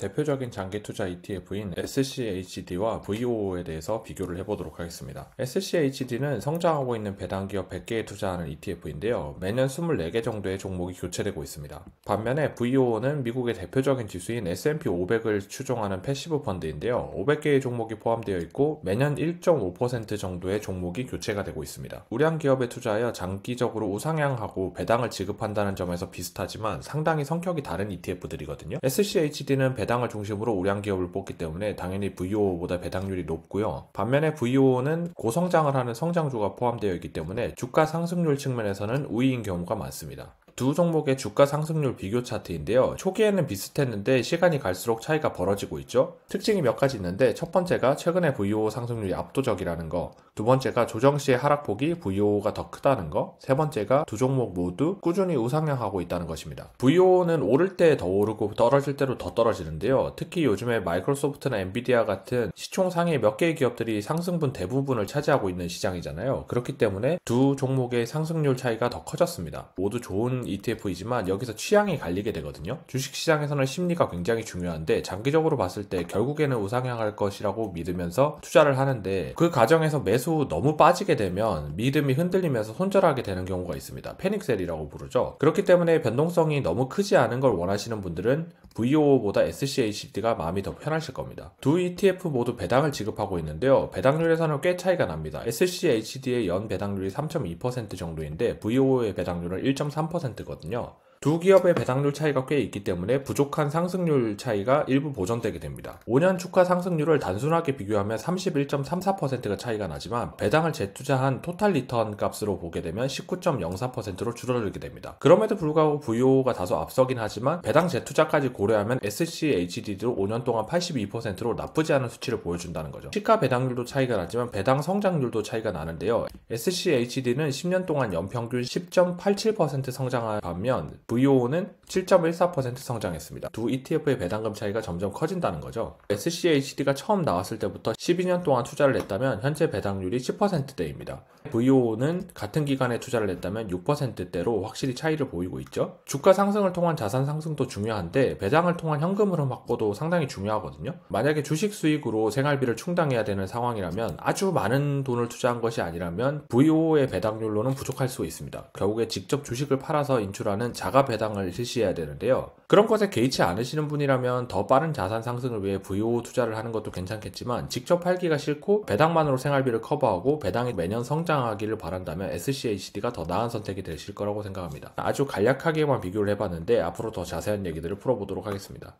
대표적인 장기 투자 ETF인 SCHD와 VOO에 대해서 비교를 해보도록 하겠습니다. SCHD는 성장하고 있는 배당 기업 100개에 투자하는 ETF인데요. 매년 24개 정도의 종목이 교체되고 있습니다. 반면에 VOO는 미국의 대표적인 지수인 S&P 500을 추종하는 패시브 펀드인데요. 500개의 종목이 포함되어 있고 매년 1.5% 정도의 종목이 교체가 되고 있습니다. 우량 기업에 투자하여 장기적으로 우상향하고 배당을 지급한다는 점에서 비슷하지만 상당히 성격이 다른 ETF들이거든요. SCHD는 배당 배당을 중심으로 우량 기업을 뽑기 때문에 당연히 VO보다 배당률이 높고요. 반면에 VO는 고성장을 하는 성장주가 포함되어 있기 때문에 주가 상승률 측면에서는 우위인 경우가 많습니다. 두 종목의 주가 상승률 비교 차트인데요. 초기에는 비슷했는데 시간이 갈수록 차이가 벌어지고 있죠. 특징이 몇 가지 있는데 첫 번째가 최근의 VO 상승률이 압도적이라는 거, 두 번째가 조정 시의 하락폭이 VO가 더 크다는 거, 세 번째가 두 종목 모두 꾸준히 우상향하고 있다는 것입니다. VO는 오를 때 더 오르고 떨어질 때로 더 떨어지는데요. 특히 요즘에 마이크로소프트나 엔비디아 같은 시총상위 몇 개의 기업들이 상승분 대부분을 차지하고 있는 시장이잖아요. 그렇기 때문에 두 종목의 상승률 차이가 더 커졌습니다. 모두 좋은 ETF이지만 여기서 취향이 갈리게 되거든요. 주식시장에서는 심리가 굉장히 중요한데 장기적으로 봤을 때 결국에는 우상향할 것이라고 믿으면서 투자를 하는데 그 과정에서 매수 너무 빠지게 되면 믿음이 흔들리면서 손절하게 되는 경우가 있습니다. 패닉셀이라고 부르죠. 그렇기 때문에 변동성이 너무 크지 않은 걸 원하시는 분들은 VOO보다 SCHD가 마음이 더 편하실 겁니다. 두 ETF 모두 배당을 지급하고 있는데요. 배당률에서는 꽤 차이가 납니다. SCHD의 연 배당률이 3.2% 정도인데 VOO의 배당률은 1.3% 뜨거든요. 두 기업의 배당률 차이가 꽤 있기 때문에 부족한 상승률 차이가 일부 보전되게 됩니다. 5년 축하 상승률을 단순하게 비교하면 31.34%가 차이가 나지만 배당을 재투자한 토탈 리턴 값으로 보게 되면 19.04%로 줄어들게 됩니다. 그럼에도 불구하고 VO가 다소 앞서긴 하지만 배당 재투자까지 고려하면 SCHD도 5년 동안 82%로 나쁘지 않은 수치를 보여준다는 거죠. 시가 배당률도 차이가 나지만 배당 성장률도 차이가 나는데요. SCHD는 10년 동안 연평균 10.87% 성장한 반면 VO는 7.14% 성장했습니다. 두 ETF의 배당금 차이가 점점 커진다는 거죠. SCHD가 처음 나왔을 때부터 12년 동안 투자를 했다면 현재 배당률이 10%대입니다. VO는 같은 기간에 투자를 했다면 6%대로 확실히 차이를 보이고 있죠. 주가 상승을 통한 자산 상승도 중요한데 배당을 통한 현금 으로 확보도 상당히 중요하거든요. 만약에 주식 수익으로 생활비를 충당해야 되는 상황이라면 아주 많은 돈을 투자한 것이 아니라면 VO의 배당률로는 부족할 수 있습니다. 결국에 직접 주식을 팔아서 인출하는 자가 자가 배당을 실시해야 되는데요. 그런 것에 개의치 않으시는 분이라면 더 빠른 자산 상승을 위해 VO 투자를 하는 것도 괜찮겠지만 직접 팔기가 싫고 배당만으로 생활비를 커버하고 배당이 매년 성장하기를 바란다면 SCHD가 더 나은 선택이 되실 거라고 생각합니다. 아주 간략하게만 비교를 해봤는데 앞으로 더 자세한 얘기들을 풀어보도록 하겠습니다.